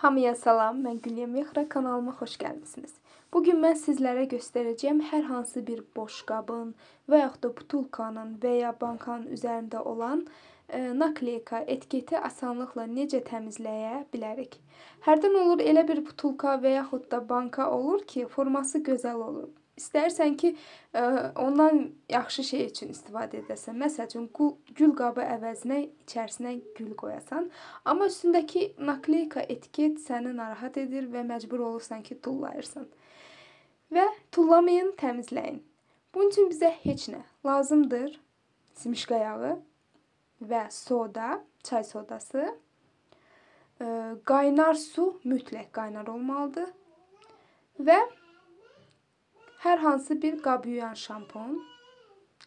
Hamıya salam, mən Gülyəm Yaxra kanalıma xoş gəlmisiniz. Bu gün mən sizlərə göstərəcəyim hər hansı bir boş qabın və yaxud da butulkanın və ya bankanın üzərində olan e, nakleyka etiketi asanlıqla necə təmizləyə bilərik. Hərdən olur elə bir butulka və yaxud da banka olur ki, forması gözəl olur. İstərsən ki, ə, e, ondan yaxşı şey üçün istifadə edəsən. Məsəl üçün gül qabı əvəzinə içərisinə gül qoyasan, amma üstündəki nakleyka etiket səni narahat edir və məcbur olursan ki, tullayırsan. Və tullamayın, təmizləyin. Bunun üçün bizə heç nə lazımdır. Simişqa yağı və soda, çay sodası. Ə, e, qaynar su mütləq qaynar olmalıdır. Və Hər hansı bir qab yuyan şampon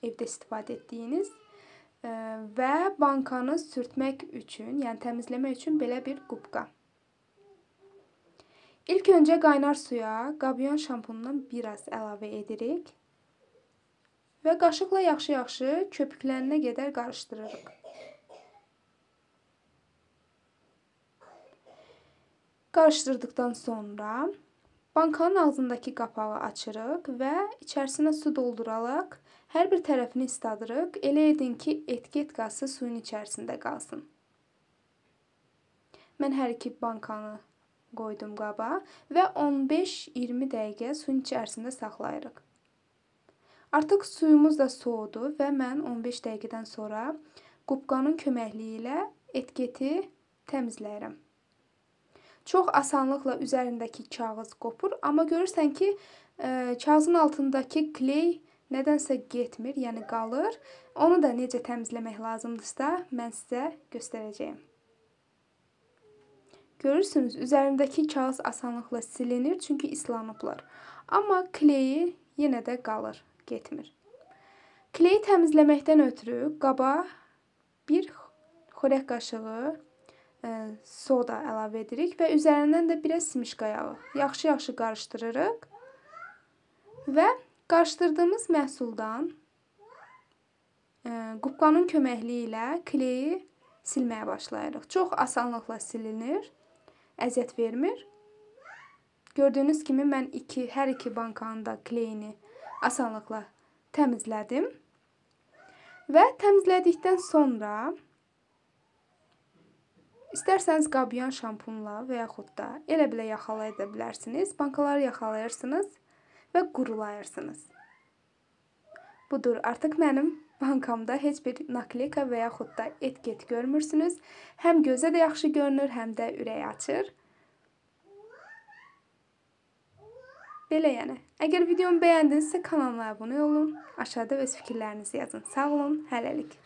evdə istifadə etdiyiniz e, və bankanı sürtmək üçün, yəni təmizləmək üçün belə bir qubqa. İlk öncə qaynar suya qabuyan şampundan biraz əlavə edirik və qaşıqla yaxşı-yaxşı köpüklənənə qədər qarışdırırıq. Qarışdırdıqdan sonra Bankanın ağzındakı qapağı açırıq və içərisinə su dolduraraq hər bir tərəfini isladırıq. Elə edin ki, etiket qazı suyun içərisində qalsın. Mən hər iki bankanı qoydum qaba və 15-20 dəqiqə suyun içərisində saxlayırıq. Artıq suyumuz da soğudu və mən 15 dəqiqədən sonra qubqanın köməkliyi ilə etiketi təmizləyirəm. Çox asanlıqla üzərindəki kağız qopur, amma görürsən ki, ə, e, kağızın altındakı kley nədənsə getmir, yəni qalır. Onu da necə təmizləmək lazımdırsa, mən sizə göstərəcəyəm. Görürsünüz, üzərindəki kağız asanlıqla silinir, çünki islanıblar. Amma kleyi yenə də qalır, getmir. Kleyi təmizləməkdən ötürü qaba bir xörək qaşığı soda əlavə edirik və üzərindən də biraz simişka yağı yaxşı-yaxşı qarışdırırıq. Və qarışdırdığımız məhsuldan qubqanın köməkliyi ilə kleyi silməyə başlayırıq. Çox asanlıqla silinir, əziyyət vermir. Gördüyünüz kimi mən iki, hər iki bankanın da kleyini asanlıqla təmizlədim. Və təmizlədikdən sonra İstərsəniz qabyan şampunla və yaxud da elə-belə yaxalaya da bilərsiniz. Bankaları yaxalayırsınız və qurulayırsınız. Budur, artıq mənim bankamda heç bir nakleyka və yaxud da etiket görmürsünüz. Həm gözə də yaxşı görünür, həm də ürəyi açır. Belə yəni. Əgər videomu bəyəndinizsə kanalıma abunə olun. Aşağıda öz fikirlərinizi yazın. Sağ olun. Hələlik.